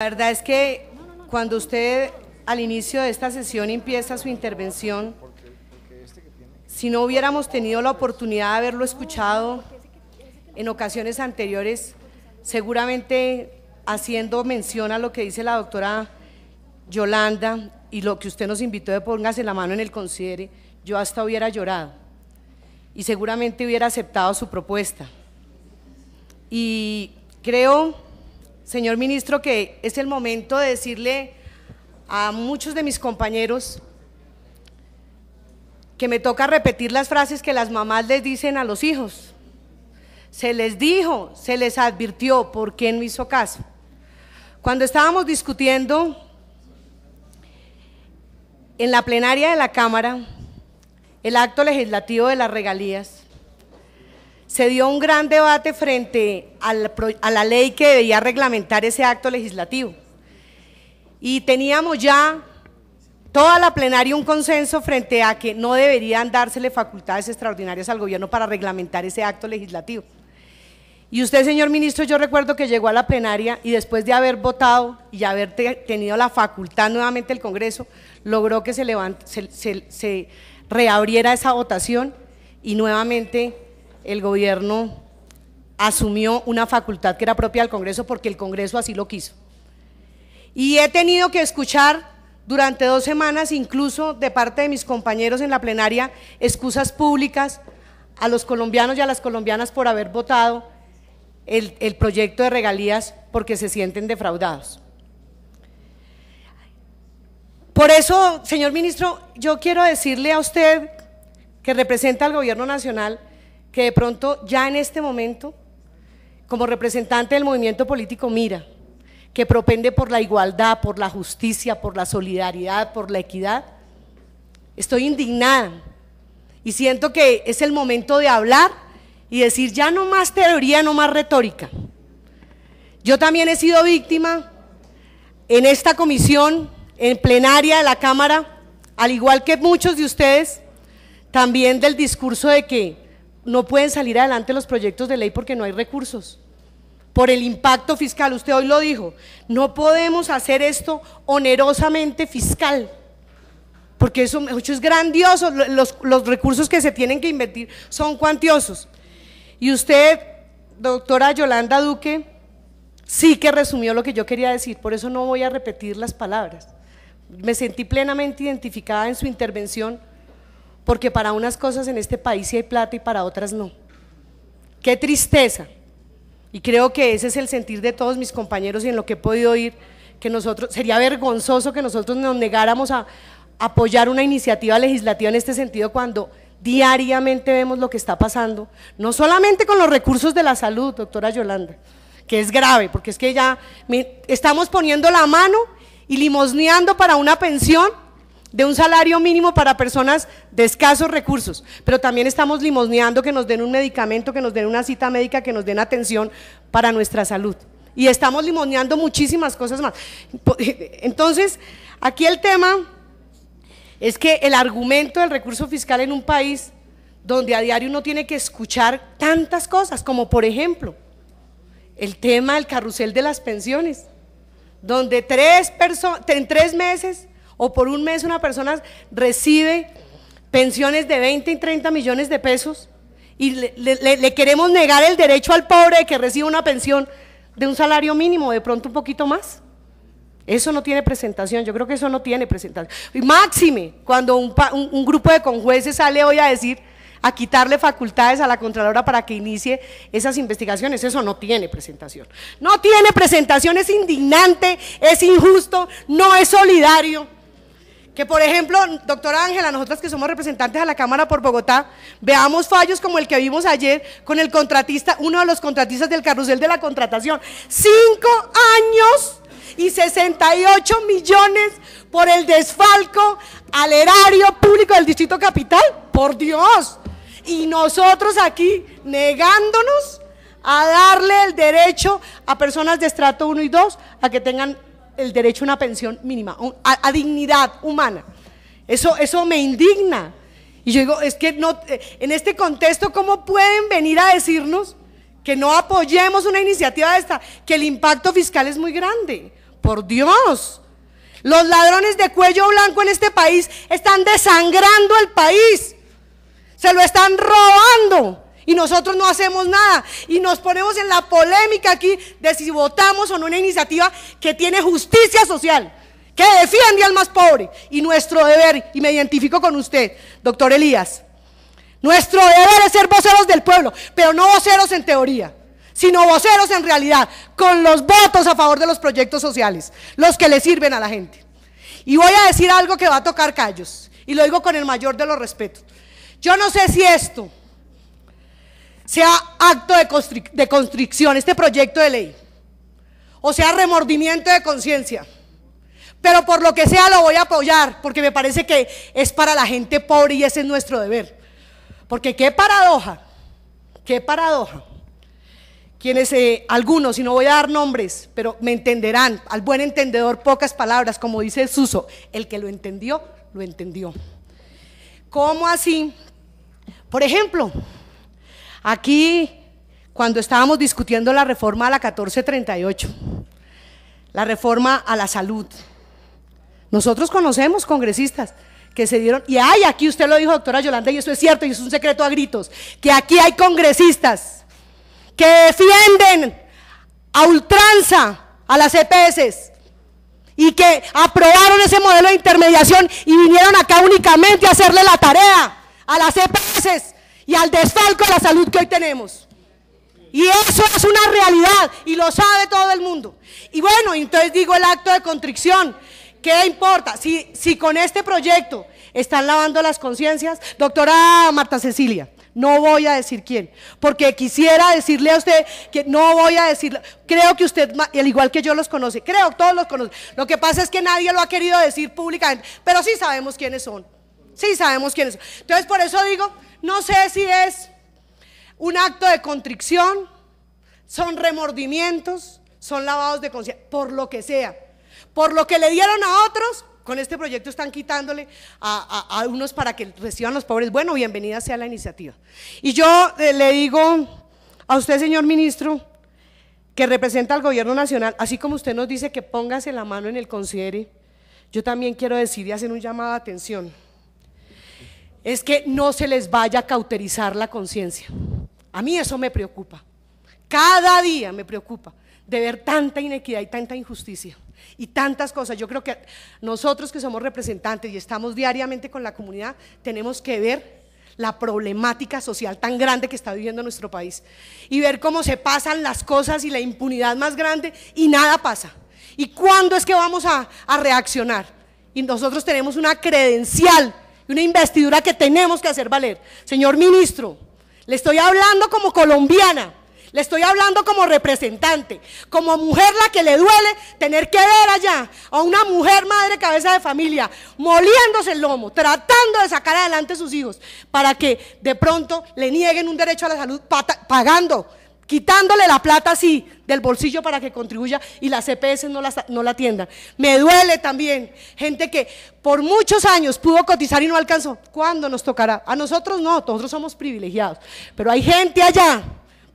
La verdad es que cuando usted al inicio de esta sesión empieza su intervención, si no hubiéramos tenido la oportunidad de haberlo escuchado en ocasiones anteriores, seguramente haciendo mención a lo que dice la doctora Yolanda y lo que usted nos invitó de póngase la mano en el considere, yo hasta hubiera llorado y seguramente hubiera aceptado su propuesta. Y creo señor ministro, que es el momento de decirle a muchos de mis compañeros que me toca repetir las frases que las mamás les dicen a los hijos. Se les dijo, se les advirtió, ¿por qué no hizo caso? Cuando estábamos discutiendo en la plenaria de la Cámara el acto legislativo de las regalías, se dio un gran debate frente a la, ley que debía reglamentar ese acto legislativo. Y teníamos ya toda la plenaria un consenso frente a que no deberían dársele facultades extraordinarias al gobierno para reglamentar ese acto legislativo. Y usted, señor ministro, yo recuerdo que llegó a la plenaria y después de haber votado y haber tenido la facultad nuevamente el Congreso, logró que se reabriera esa votación y nuevamente el gobierno asumió una facultad que era propia del Congreso porque el Congreso así lo quiso. Y he tenido que escuchar durante dos semanas, incluso de parte de mis compañeros en la plenaria, excusas públicas a los colombianos y a las colombianas por haber votado el, el proyecto de regalías porque se sienten defraudados. Por eso, señor ministro, yo quiero decirle a usted que representa al gobierno nacional que de pronto ya en este momento, como representante del movimiento político, mira, que propende por la igualdad, por la justicia, por la solidaridad, por la equidad, estoy indignada y siento que es el momento de hablar y decir ya no más teoría, no más retórica. Yo también he sido víctima en esta comisión, en plenaria de la Cámara, al igual que muchos de ustedes, también del discurso de que no pueden salir adelante los proyectos de ley porque no hay recursos. Por el impacto fiscal, usted hoy lo dijo, no podemos hacer esto onerosamente fiscal, porque eso, es grandioso, los, los recursos que se tienen que invertir son cuantiosos. Y usted, doctora Yolanda Duque, sí que resumió lo que yo quería decir, por eso no voy a repetir las palabras. Me sentí plenamente identificada en su intervención porque para unas cosas en este país sí hay plata y para otras no. Qué tristeza. Y creo que ese es el sentir de todos mis compañeros y en lo que he podido oír, que nosotros, sería vergonzoso que nosotros nos negáramos a apoyar una iniciativa legislativa en este sentido cuando diariamente vemos lo que está pasando, no solamente con los recursos de la salud, doctora Yolanda, que es grave, porque es que ya estamos poniendo la mano y limosneando para una pensión de un salario mínimo para personas de escasos recursos, pero también estamos limosneando que nos den un medicamento, que nos den una cita médica, que nos den atención para nuestra salud. Y estamos limosneando muchísimas cosas más. Entonces, aquí el tema es que el argumento del recurso fiscal en un país donde a diario uno tiene que escuchar tantas cosas, como por ejemplo el tema del carrusel de las pensiones, donde tres en tres meses o por un mes una persona recibe pensiones de 20 y 30 millones de pesos y le, queremos negar el derecho al pobre de que reciba una pensión de un salario mínimo, de pronto un poquito más. Eso no tiene presentación, yo creo que eso no tiene presentación. Y máxime, cuando un, un grupo de conjueces sale hoy a decir, a quitarle facultades a la Contralora para que inicie esas investigaciones. Eso no tiene presentación. No tiene presentación, es indignante, es injusto, no es solidario. Que por ejemplo, doctora Ángela, nosotras que somos representantes a la Cámara por Bogotá, veamos fallos como el que vimos ayer con el contratista, uno de los contratistas del carrusel de la contratación. Cinco años y 68 millones por el desfalco al erario público del Distrito Capital. Por Dios. Y nosotros aquí negándonos a darle el derecho a personas de estrato 1 y 2 a que tengan el derecho a una pensión mínima, a, dignidad humana. Eso, eso me indigna. Y yo digo, es que no, eh, en este contexto, ¿cómo pueden venir a decirnos que no apoyemos una iniciativa de esta, que el impacto fiscal es muy grande? Por Dios. Los ladrones de cuello blanco en este país están desangrando al país. Se lo están robando y nosotros no hacemos nada y nos ponemos en la polémica aquí de si votamos o no una iniciativa que tiene justicia social, que defiende al más pobre y nuestro deber, y me identifico con usted, doctor Elías, nuestro deber es ser voceros del pueblo, pero no voceros en teoría sino voceros en realidad, con los votos a favor de los proyectos sociales, los que le sirven a la gente. Y voy a decir algo que va a tocar callos, y lo digo con el mayor de los respetos. Yo no sé si esto sea acto de, constricción, este proyecto de ley, o sea remordimiento de conciencia. Pero por lo que sea lo voy a apoyar, porque me parece que es para la gente pobre y ese es nuestro deber. Porque qué paradoja, qué paradoja. Quienes, eh, algunos, y no voy a dar nombres, pero me entenderán, al buen entendedor pocas palabras, como dice el Suso, el que lo entendió, lo entendió. ¿Cómo así? Por ejemplo, Aquí, cuando estábamos discutiendo la reforma a la 1438, la reforma a la salud, nosotros conocemos congresistas que se dieron, y hay aquí, usted lo dijo, doctora Yolanda, y eso es cierto, y es un secreto a gritos, que aquí hay congresistas que defienden a ultranza a las EPS y que aprobaron ese modelo de intermediación y vinieron acá únicamente a hacerle la tarea a las EPS y al desfalco de la salud que hoy tenemos. Y eso es una realidad y lo sabe todo el mundo. Y bueno, entonces digo el acto de contrición. ¿Qué importa? Si, si con este proyecto están lavando las conciencias, doctora Marta Cecilia, no voy a decir quién, porque quisiera decirle a usted que no voy a decir, creo que usted, al igual que yo los conoce, creo que todos los conocen. Lo que pasa es que nadie lo ha querido decir públicamente, pero sí sabemos quiénes son. Sí, sabemos quiénes son. Entonces, por eso digo, no sé si es un acto de contrición, son remordimientos, son lavados de conciencia, por lo que sea. Por lo que le dieron a otros, con este proyecto están quitándole a, unos para que reciban los pobres. Bueno, bienvenida sea la iniciativa. Y yo eh, le digo a usted, señor ministro, que representa al gobierno nacional, así como usted nos dice que póngase la mano en el conciere, yo también quiero decir y hacer un llamado de atención es que no se les vaya a cauterizar la conciencia. A mí eso me preocupa. Cada día me preocupa de ver tanta inequidad y tanta injusticia y tantas cosas. Yo creo que nosotros que somos representantes y estamos diariamente con la comunidad, tenemos que ver la problemática social tan grande que está viviendo nuestro país y ver cómo se pasan las cosas y la impunidad más grande y nada pasa. ¿Y cuándo es que vamos a, reaccionar? Y nosotros tenemos una credencial una investidura que tenemos que hacer valer. Señor ministro, le estoy hablando como colombiana, le estoy hablando como representante, como mujer la que le duele tener que ver allá a una mujer madre cabeza de familia, moliéndose el lomo, tratando de sacar adelante a sus hijos, para que de pronto le nieguen un derecho a la salud pagando quitándole la plata así del bolsillo para que contribuya y las CPS e no la, no la atiendan. Me duele también gente que por muchos años pudo cotizar y no alcanzó. ¿Cuándo nos tocará? A nosotros no, nosotros somos privilegiados, pero hay gente allá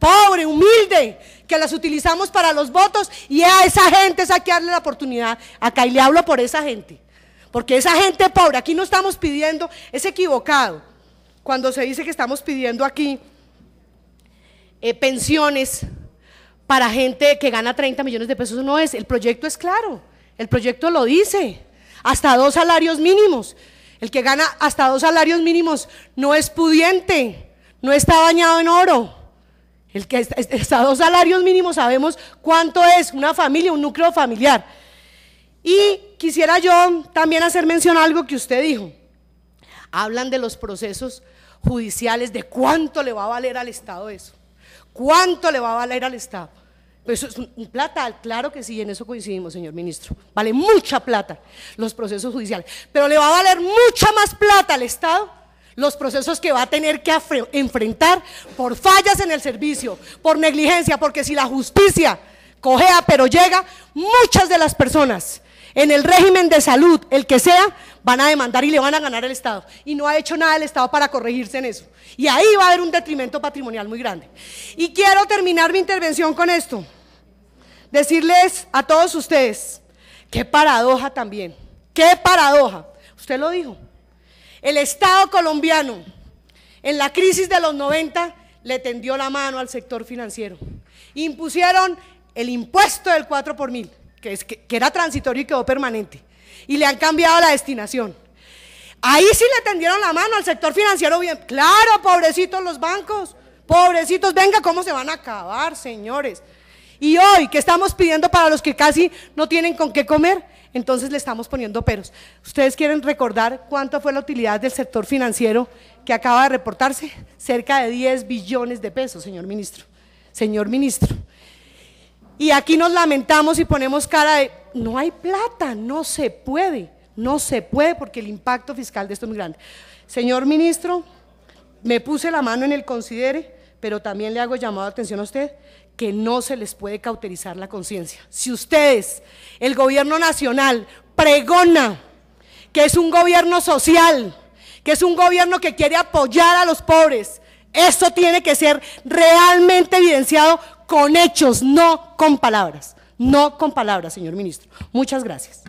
pobre, humilde, que las utilizamos para los votos y a esa gente saquearle la oportunidad. Acá y le hablo por esa gente, porque esa gente pobre, aquí no estamos pidiendo, es equivocado cuando se dice que estamos pidiendo aquí eh, pensiones para gente que gana 30 millones de pesos no es. El proyecto es claro, el proyecto lo dice, hasta dos salarios mínimos. El que gana hasta dos salarios mínimos no es pudiente, no está bañado en oro. El que hasta dos salarios mínimos sabemos cuánto es una familia, un núcleo familiar. Y quisiera yo también hacer mención a algo que usted dijo. Hablan de los procesos judiciales, de cuánto le va a valer al Estado eso. ¿Cuánto le va a valer al Estado? Pues eso es un, plata, claro que sí, en eso coincidimos, señor ministro. Vale mucha plata los procesos judiciales, pero le va a valer mucha más plata al Estado los procesos que va a tener que enfrentar por fallas en el servicio, por negligencia, porque si la justicia cojea pero llega, muchas de las personas en el régimen de salud, el que sea, van a demandar y le van a ganar el Estado. Y no ha hecho nada el Estado para corregirse en eso. Y ahí va a haber un detrimento patrimonial muy grande. Y quiero terminar mi intervención con esto. Decirles a todos ustedes, qué paradoja también, qué paradoja. Usted lo dijo. El Estado colombiano, en la crisis de los 90, le tendió la mano al sector financiero. Impusieron el impuesto del 4 por mil que, era transitorio y quedó permanente. Y le han cambiado la destinación. Ahí sí le tendieron la mano al sector financiero bien. Claro, pobrecitos los bancos, pobrecitos, venga, ¿cómo se van a acabar, señores? Y hoy, ¿qué estamos pidiendo para los que casi no tienen con qué comer? Entonces le estamos poniendo peros. ¿Ustedes quieren recordar cuánto fue la utilidad del sector financiero que acaba de reportarse? Cerca de 10 billones de pesos, señor ministro. Señor ministro. Y aquí nos lamentamos y ponemos cara de, no hay plata, no se puede, no se puede porque el impacto fiscal de esto es muy grande. Señor ministro, me puse la mano en el considere, pero también le hago llamado a atención a usted que no se les puede cauterizar la conciencia. Si ustedes, el gobierno nacional, pregona que es un gobierno social, que es un gobierno que quiere apoyar a los pobres, esto tiene que ser realmente evidenciado con hechos, no con palabras. No con palabras, señor ministro. Muchas gracias.